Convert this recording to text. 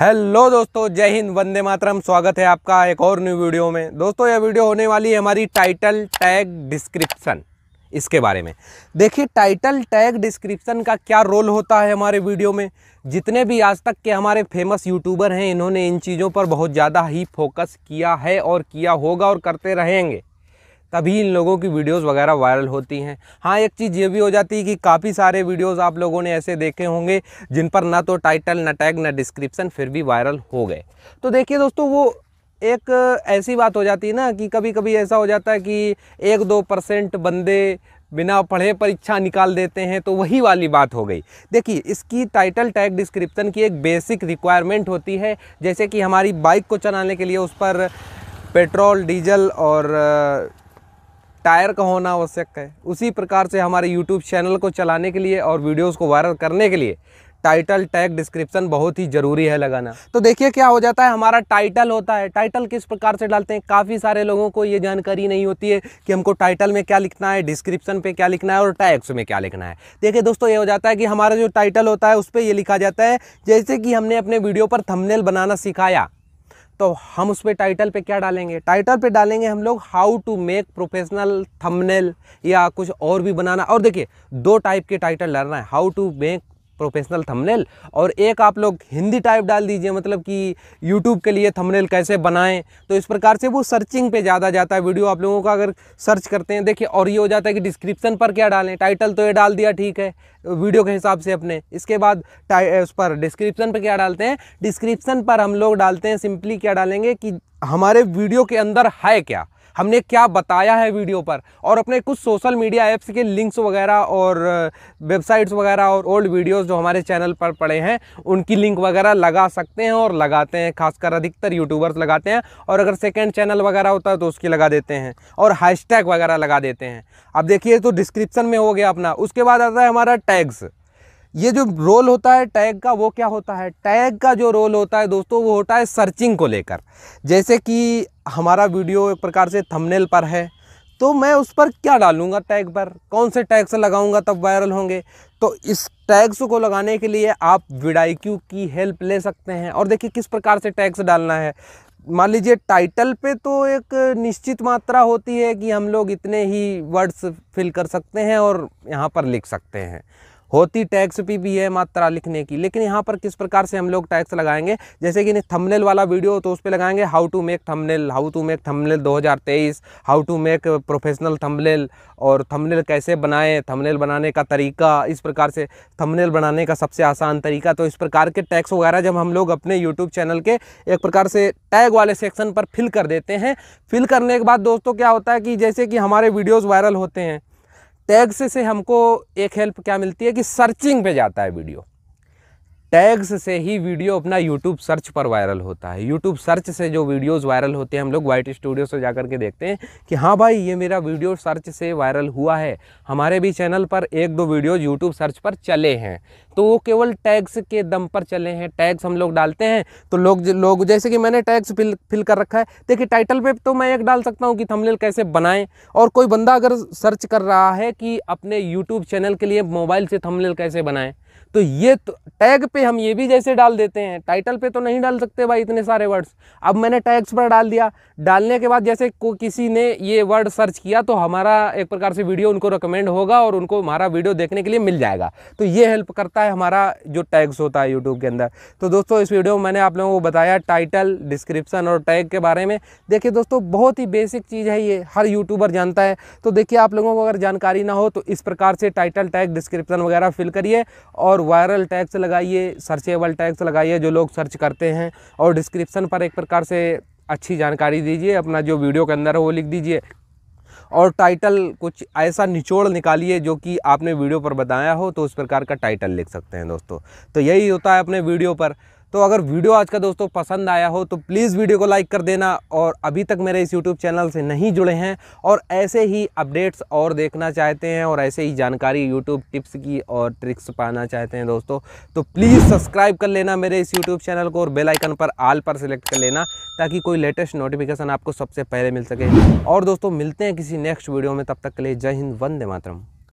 hello दोस्तों जय हिंद वंदे मातरम स्वागत है आपका एक और न्यू वीडियो में दोस्तों यह वीडियो होने वाली है हमारी टाइटल टैग डिस्क्रिप्शन इसके बारे में देखिए टाइटल टैग डिस्क्रिप्शन का क्या रोल होता है हमारे वीडियो में जितने भी आज तक के हमारे फेमस यूट्यूबर हैं इन्होंने इन चीज़ों पर बहुत ज़्यादा ही फोकस किया है और किया होगा और करते रहेंगे तभी इन लोगों की वीडियोस वगैरह वायरल होती हैं हाँ एक चीज़ ये भी हो जाती है कि काफ़ी सारे वीडियोस आप लोगों ने ऐसे देखे होंगे जिन पर ना तो टाइटल ना टैग ना डिस्क्रिप्शन फिर भी वायरल हो गए तो देखिए दोस्तों वो एक ऐसी बात हो जाती है ना कि कभी कभी ऐसा हो जाता है कि एक दो परसेंट बंदे बिना पढ़े परीक्षा निकाल देते हैं तो वही वाली बात हो गई देखिए इसकी टाइटल टैग डिस्क्रिप्शन की एक बेसिक रिक्वायरमेंट होती है जैसे कि हमारी बाइक को चलाने के लिए उस पर पेट्रोल डीजल और टायर का होना आवश्यक है उसी प्रकार से हमारे यूट्यूब चैनल को चलाने के लिए और वीडियोज़ को वायरल करने के लिए टाइटल टैग डिस्क्रिप्शन बहुत ही ज़रूरी है लगाना तो देखिए क्या हो जाता है हमारा टाइटल होता है टाइटल किस प्रकार से डालते हैं काफ़ी सारे लोगों को ये जानकारी नहीं होती है कि हमको टाइटल में क्या लिखना है डिस्क्रिप्शन पे क्या लिखना है और टैग्स में क्या लिखना है देखिए दोस्तों ये हो जाता है कि हमारा जो टाइटल होता है उस पर यह लिखा जाता है जैसे कि हमने अपने वीडियो पर थमनेल बनाना सिखाया तो हम उस पर टाइटल पे क्या डालेंगे टाइटल पे डालेंगे हम लोग how to make professional thumbnail या कुछ और भी बनाना और देखिए दो टाइप के टाइटल डालना है how to make professional thumbnail और एक आप लोग हिंदी टाइप डाल दीजिए मतलब कि यूट्यूब के लिए थंबनेल कैसे बनाएं तो इस प्रकार से वो सर्चिंग पे ज़्यादा जाता है वीडियो आप लोगों का अगर सर्च करते हैं देखिए और ये हो जाता है कि डिस्क्रिप्शन पर क्या डालें टाइटल तो ये डाल दिया ठीक है वीडियो के हिसाब से अपने इसके बाद उस पर डिस्क्रिप्शन पर क्या डालते हैं डिस्क्रिप्सन पर हम लोग डालते हैं सिंपली क्या डालेंगे कि हमारे वीडियो के अंदर है क्या हमने क्या बताया है वीडियो पर और अपने कुछ सोशल मीडिया ऐप्स के लिंक्स वगैरह और वेबसाइट्स वगैरह और ओल्ड वीडियोज़ जो हमारे चैनल पर पड़े हैं उनकी लिंक वगैरह लगा सकते हैं और लगाते हैं खासकर अधिकतर यूट्यूबर्स लगाते हैं और अगर सेकेंड चैनल वगैरह होता है तो उसकी लगा देते हैं और हैश वगैरह लगा देते हैं अब देखिए तो डिस्क्रिप्सन में हो गया अपना उसके बाद आता है हमारा टैग्स ये जो रोल होता है टैग का वो क्या होता है टैग का जो रोल होता है दोस्तों वो होता है सर्चिंग को लेकर जैसे कि हमारा वीडियो एक प्रकार से थंबनेल पर है तो मैं उस पर क्या डालूंगा टैग पर कौन से से लगाऊंगा तब वायरल होंगे तो इस टैग्स को लगाने के लिए आप विडाइक्यू की हेल्प ले सकते हैं और देखिए किस प्रकार से टैग्स डालना है मान लीजिए टाइटल पे तो एक निश्चित मात्रा होती है कि हम लोग इतने ही वर्ड्स फिल कर सकते हैं और यहाँ पर लिख सकते हैं होती टैक्स भी, भी है मात्रा लिखने की लेकिन यहाँ पर किस प्रकार से हम लोग टैक्स लगाएंगे जैसे कि थंबनेल वाला वीडियो तो उस पर लगाएंगे how to make thumbnail how to make thumbnail 2023 how to make professional thumbnail और थंबनेल कैसे बनाएं थंबनेल बनाने का तरीका इस प्रकार से थंबनेल बनाने का सबसे आसान तरीका तो इस प्रकार के टैक्स वगैरह जब हम लोग अपने यूट्यूब चैनल के एक प्रकार से टैग वाले सेक्शन पर फिल कर देते हैं फिल करने के बाद दोस्तों क्या होता है कि जैसे कि हमारे वीडियोज़ वायरल होते हैं टैग से से हमको एक हेल्प क्या मिलती है कि सर्चिंग पे जाता है वीडियो टैग्स से ही वीडियो अपना यूट्यूब सर्च पर वायरल होता है यूट्यूब सर्च से जो वीडियोस वायरल होते हैं हम लोग वाइट स्टूडियो से जाकर के देखते हैं कि हाँ भाई ये मेरा वीडियो सर्च से वायरल हुआ है हमारे भी चैनल पर एक दो वीडियोज यूट्यूब सर्च पर चले हैं तो वो केवल टैग्स के दम पर चले हैं टैग्स हम लोग डालते हैं तो लोग लोग जैसे कि मैंने टैग्स फिल फिल कर रखा है देखिए टाइटल पे तो मैं एक डाल सकता हूँ कि थंबनेल कैसे बनाएं और कोई बंदा अगर सर्च कर रहा है कि अपने यूट्यूब चैनल के लिए मोबाइल से थंबनेल कैसे बनाएं तो ये तो, टैग पे हम ये भी जैसे डाल देते हैं टाइटल पे तो नहीं डाल सकते भाई इतने सारे वर्ड्स अब मैंने टैग्स पर डाल दिया डालने के बाद जैसे को किसी ने ये वर्ड सर्च किया तो हमारा एक प्रकार से वीडियो उनको रिकमेंड होगा और उनको हमारा वीडियो देखने के लिए मिल जाएगा तो ये हेल्प करता है हमारा जो टैग्स होता है यूट्यूब के अंदर तो दोस्तों इस वीडियो में मैंने आप लोगों को बताया टाइटल डिस्क्रिप्सन और टैग के बारे में देखिए दोस्तों बहुत ही बेसिक चीज़ है ये हर यूट्यूबर जानता है तो देखिए आप लोगों को अगर जानकारी ना हो तो इस प्रकार से टाइटल टैग डिस्क्रिप्सन वगैरह फिल करिए और वायरल टैक्स लगाइए सर्चेबल टैक्स लगाइए जो लोग सर्च करते हैं और डिस्क्रिप्सन पर एक प्रकार से अच्छी जानकारी दीजिए अपना जो वीडियो के अंदर है वो लिख दीजिए और टाइटल कुछ ऐसा निचोड़ निकालिए जो कि आपने वीडियो पर बताया हो तो उस प्रकार का टाइटल लिख सकते हैं दोस्तों तो यही होता है अपने वीडियो पर तो अगर वीडियो आज का दोस्तों पसंद आया हो तो प्लीज़ वीडियो को लाइक कर देना और अभी तक मेरे इस यूट्यूब चैनल से नहीं जुड़े हैं और ऐसे ही अपडेट्स और देखना चाहते हैं और ऐसे ही जानकारी यूट्यूब टिप्स की और ट्रिक्स पाना चाहते हैं दोस्तों तो प्लीज़ सब्सक्राइब कर लेना मेरे इस यूट्यूब चैनल को और बेलाइकन पर आल पर सेलेक्ट कर लेना ताकि कोई लेटेस्ट नोटिफिकेशन आपको सबसे पहले मिल सके और दोस्तों मिलते हैं किसी नेक्स्ट वीडियो में तब तक के लिए जय हिंद वंदे मातरम